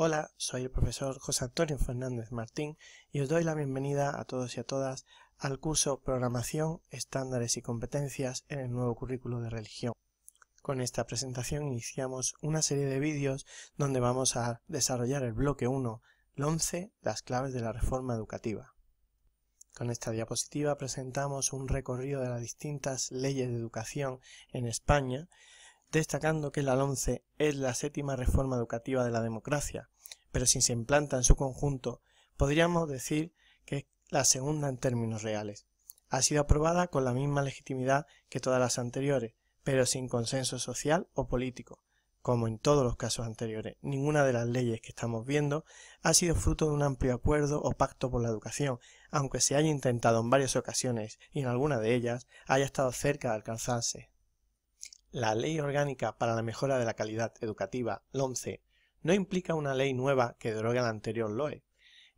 Hola, soy el profesor José Antonio Fernández Martín y os doy la bienvenida a todos y a todas al curso Programación, Estándares y Competencias en el nuevo currículo de religión. Con esta presentación iniciamos una serie de vídeos donde vamos a desarrollar el bloque 1, el 11, las claves de la reforma educativa. Con esta diapositiva presentamos un recorrido de las distintas leyes de educación en España destacando que la 11 es la séptima reforma educativa de la democracia, pero si se implanta en su conjunto, podríamos decir que es la segunda en términos reales. Ha sido aprobada con la misma legitimidad que todas las anteriores, pero sin consenso social o político. Como en todos los casos anteriores, ninguna de las leyes que estamos viendo ha sido fruto de un amplio acuerdo o pacto por la educación, aunque se haya intentado en varias ocasiones y en alguna de ellas haya estado cerca de alcanzarse. La Ley Orgánica para la Mejora de la Calidad Educativa, LOMCE, no implica una ley nueva que derogue la anterior LOE.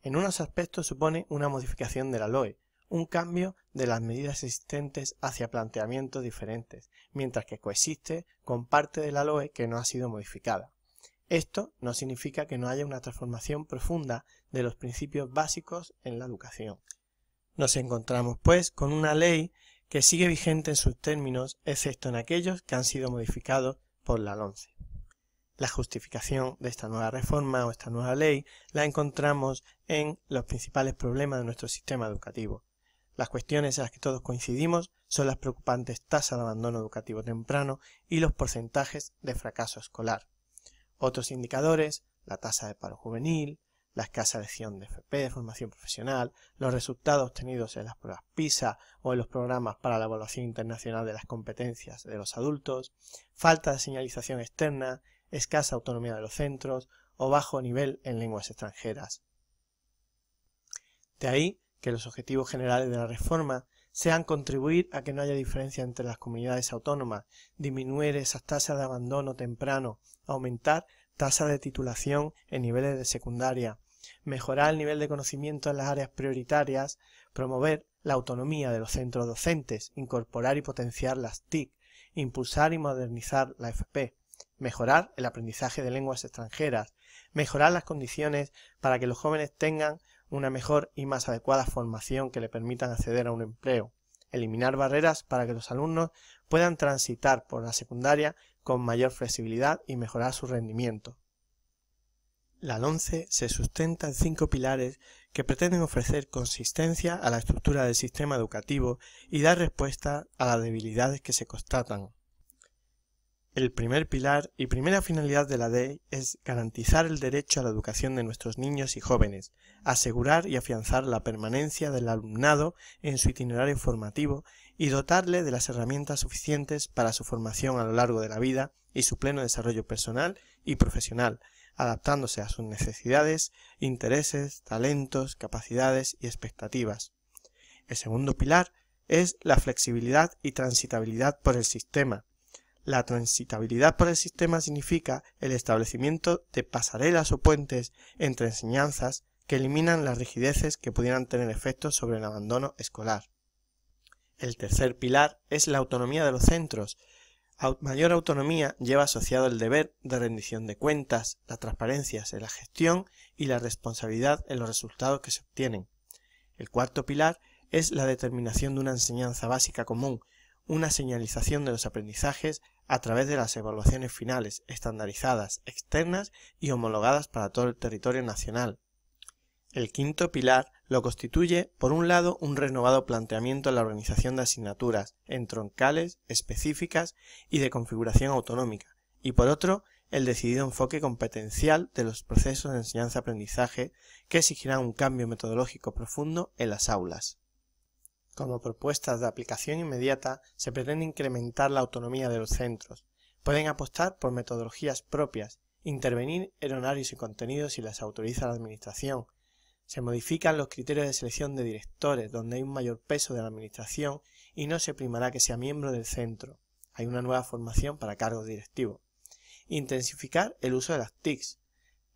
En unos aspectos supone una modificación de la LOE, un cambio de las medidas existentes hacia planteamientos diferentes, mientras que coexiste con parte de la LOE que no ha sido modificada. Esto no significa que no haya una transformación profunda de los principios básicos en la educación. Nos encontramos, pues, con una ley que sigue vigente en sus términos excepto en aquellos que han sido modificados por la LONCE. La justificación de esta nueva reforma o esta nueva ley la encontramos en los principales problemas de nuestro sistema educativo. Las cuestiones en las que todos coincidimos son las preocupantes tasas de abandono educativo temprano y los porcentajes de fracaso escolar. Otros indicadores, la tasa de paro juvenil, la escasa elección de FP de formación profesional, los resultados obtenidos en las pruebas PISA o en los programas para la evaluación internacional de las competencias de los adultos, falta de señalización externa, escasa autonomía de los centros o bajo nivel en lenguas extranjeras. De ahí que los objetivos generales de la reforma sean contribuir a que no haya diferencia entre las comunidades autónomas, disminuir esas tasas de abandono temprano, aumentar tasas de titulación en niveles de secundaria, mejorar el nivel de conocimiento en las áreas prioritarias, promover la autonomía de los centros docentes, incorporar y potenciar las TIC, impulsar y modernizar la FP, mejorar el aprendizaje de lenguas extranjeras, mejorar las condiciones para que los jóvenes tengan una mejor y más adecuada formación que le permitan acceder a un empleo, eliminar barreras para que los alumnos puedan transitar por la secundaria con mayor flexibilidad y mejorar su rendimiento la LONCE se sustenta en cinco pilares que pretenden ofrecer consistencia a la estructura del sistema educativo y dar respuesta a las debilidades que se constatan. El primer pilar y primera finalidad de la ley es garantizar el derecho a la educación de nuestros niños y jóvenes, asegurar y afianzar la permanencia del alumnado en su itinerario formativo y dotarle de las herramientas suficientes para su formación a lo largo de la vida y su pleno desarrollo personal y profesional, adaptándose a sus necesidades, intereses, talentos, capacidades y expectativas. El segundo pilar es la flexibilidad y transitabilidad por el sistema. La transitabilidad por el sistema significa el establecimiento de pasarelas o puentes entre enseñanzas que eliminan las rigideces que pudieran tener efectos sobre el abandono escolar. El tercer pilar es la autonomía de los centros, mayor autonomía lleva asociado el deber de rendición de cuentas, la transparencia en la gestión y la responsabilidad en los resultados que se obtienen. El cuarto pilar es la determinación de una enseñanza básica común, una señalización de los aprendizajes a través de las evaluaciones finales, estandarizadas, externas y homologadas para todo el territorio nacional. El quinto pilar lo constituye, por un lado, un renovado planteamiento en la organización de asignaturas en troncales, específicas y de configuración autonómica, y por otro, el decidido enfoque competencial de los procesos de enseñanza-aprendizaje que exigirán un cambio metodológico profundo en las aulas. Como propuestas de aplicación inmediata, se pretende incrementar la autonomía de los centros. Pueden apostar por metodologías propias, intervenir en horarios y contenidos si las autoriza la Administración, se modifican los criterios de selección de directores, donde hay un mayor peso de la administración y no se primará que sea miembro del centro. Hay una nueva formación para cargos directivos. Intensificar el uso de las TICs.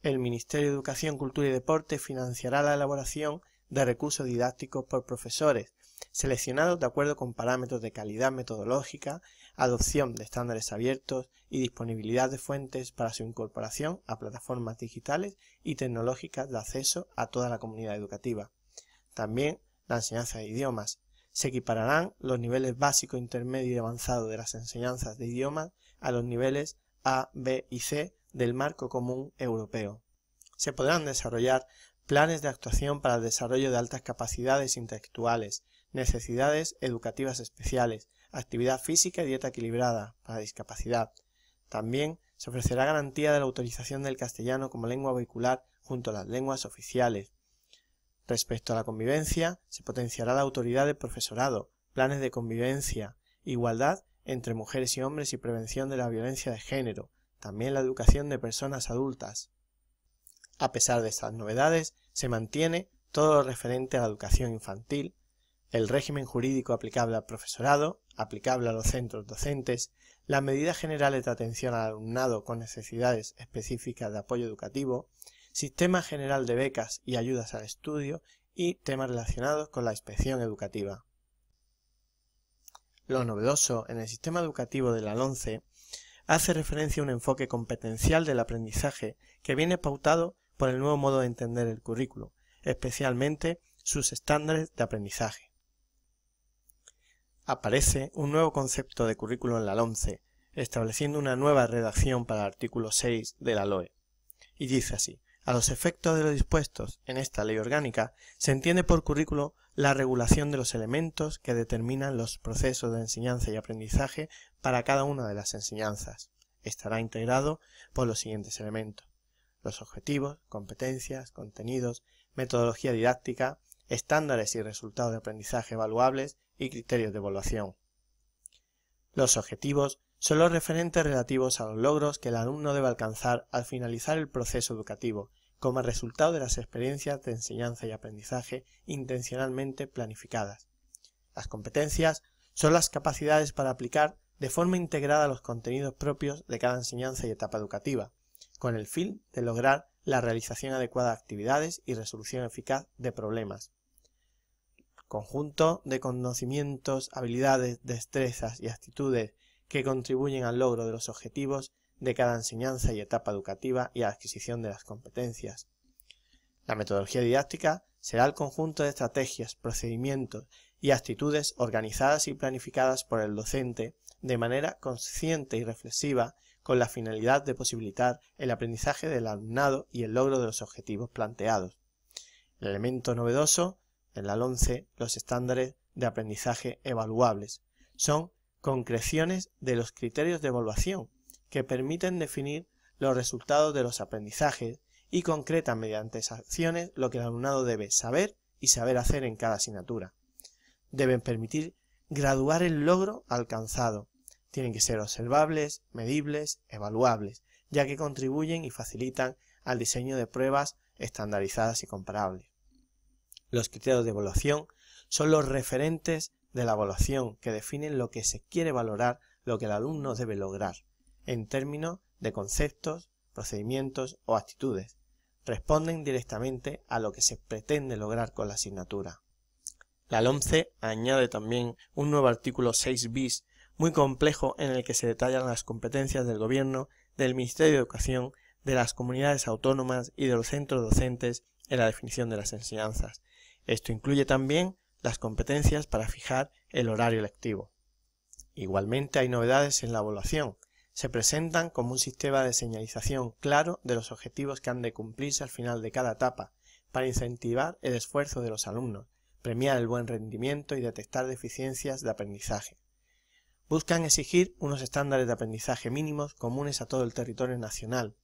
El Ministerio de Educación, Cultura y Deporte financiará la elaboración de recursos didácticos por profesores, seleccionados de acuerdo con parámetros de calidad metodológica, adopción de estándares abiertos y disponibilidad de fuentes para su incorporación a plataformas digitales y tecnológicas de acceso a toda la comunidad educativa. También la enseñanza de idiomas. Se equipararán los niveles básico, intermedio y avanzado de las enseñanzas de idiomas a los niveles A, B y C del marco común europeo. Se podrán desarrollar planes de actuación para el desarrollo de altas capacidades intelectuales, necesidades educativas especiales, actividad física y dieta equilibrada para discapacidad. También se ofrecerá garantía de la autorización del castellano como lengua vehicular junto a las lenguas oficiales. Respecto a la convivencia, se potenciará la autoridad del profesorado, planes de convivencia, igualdad entre mujeres y hombres y prevención de la violencia de género, también la educación de personas adultas. A pesar de estas novedades, se mantiene todo lo referente a la educación infantil, el régimen jurídico aplicable al profesorado, aplicable a los centros docentes, las medidas generales de atención al alumnado con necesidades específicas de apoyo educativo, sistema general de becas y ayudas al estudio y temas relacionados con la inspección educativa. Lo novedoso en el sistema educativo de la LONCE hace referencia a un enfoque competencial del aprendizaje que viene pautado por el nuevo modo de entender el currículo, especialmente sus estándares de aprendizaje aparece un nuevo concepto de currículo en la LOMCE, estableciendo una nueva redacción para el artículo 6 de la LOE. Y dice así, a los efectos de los dispuestos en esta ley orgánica, se entiende por currículo la regulación de los elementos que determinan los procesos de enseñanza y aprendizaje para cada una de las enseñanzas. Estará integrado por los siguientes elementos. Los objetivos, competencias, contenidos, metodología didáctica, estándares y resultados de aprendizaje evaluables y criterios de evaluación. Los objetivos son los referentes relativos a los logros que el alumno debe alcanzar al finalizar el proceso educativo, como resultado de las experiencias de enseñanza y aprendizaje intencionalmente planificadas. Las competencias son las capacidades para aplicar de forma integrada los contenidos propios de cada enseñanza y etapa educativa, con el fin de lograr la realización adecuada de actividades y resolución eficaz de problemas conjunto de conocimientos, habilidades, destrezas y actitudes que contribuyen al logro de los objetivos de cada enseñanza y etapa educativa y a la adquisición de las competencias. La metodología didáctica será el conjunto de estrategias, procedimientos y actitudes organizadas y planificadas por el docente de manera consciente y reflexiva con la finalidad de posibilitar el aprendizaje del alumnado y el logro de los objetivos planteados. El elemento novedoso en la 11, los estándares de aprendizaje evaluables. Son concreciones de los criterios de evaluación que permiten definir los resultados de los aprendizajes y concretan mediante acciones lo que el alumnado debe saber y saber hacer en cada asignatura. Deben permitir graduar el logro alcanzado. Tienen que ser observables, medibles, evaluables, ya que contribuyen y facilitan al diseño de pruebas estandarizadas y comparables. Los criterios de evaluación son los referentes de la evaluación que definen lo que se quiere valorar, lo que el alumno debe lograr, en términos de conceptos, procedimientos o actitudes. Responden directamente a lo que se pretende lograr con la asignatura. La LOMCE añade también un nuevo artículo 6 bis muy complejo en el que se detallan las competencias del Gobierno, del Ministerio de Educación, de las comunidades autónomas y de los centros docentes en la definición de las enseñanzas, esto incluye también las competencias para fijar el horario lectivo. Igualmente hay novedades en la evaluación. Se presentan como un sistema de señalización claro de los objetivos que han de cumplirse al final de cada etapa, para incentivar el esfuerzo de los alumnos, premiar el buen rendimiento y detectar deficiencias de aprendizaje. Buscan exigir unos estándares de aprendizaje mínimos comunes a todo el territorio nacional.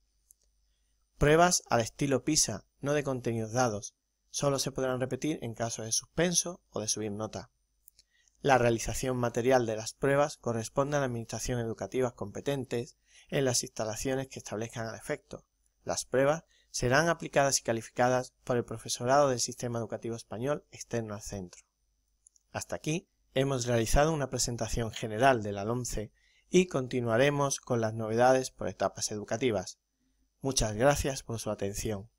Pruebas al estilo PISA, no de contenidos dados, Solo se podrán repetir en caso de suspenso o de subir nota. La realización material de las pruebas corresponde a la administración educativa competentes en las instalaciones que establezcan al efecto. Las pruebas serán aplicadas y calificadas por el profesorado del sistema educativo español externo al centro. Hasta aquí hemos realizado una presentación general de la LOMCE y continuaremos con las novedades por etapas educativas. Muchas gracias por su atención.